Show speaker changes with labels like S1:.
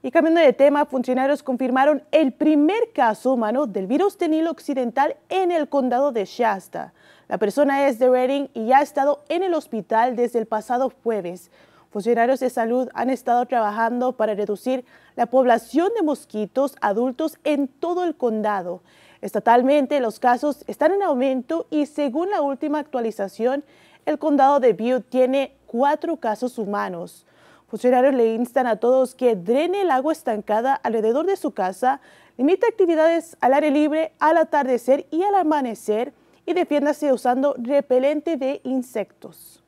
S1: Y cambiando de tema, funcionarios confirmaron el primer caso humano del virus de Nilo Occidental en el condado de Shasta. La persona es de Reading y ya ha estado en el hospital desde el pasado jueves. Funcionarios de salud han estado trabajando para reducir la población de mosquitos adultos en todo el condado. Estatalmente, los casos están en aumento y según la última actualización, el condado de Butte tiene cuatro casos humanos. Funcionarios le instan a todos que drene el agua estancada alrededor de su casa, limite actividades al aire libre al atardecer y al amanecer y defiéndase usando repelente de insectos.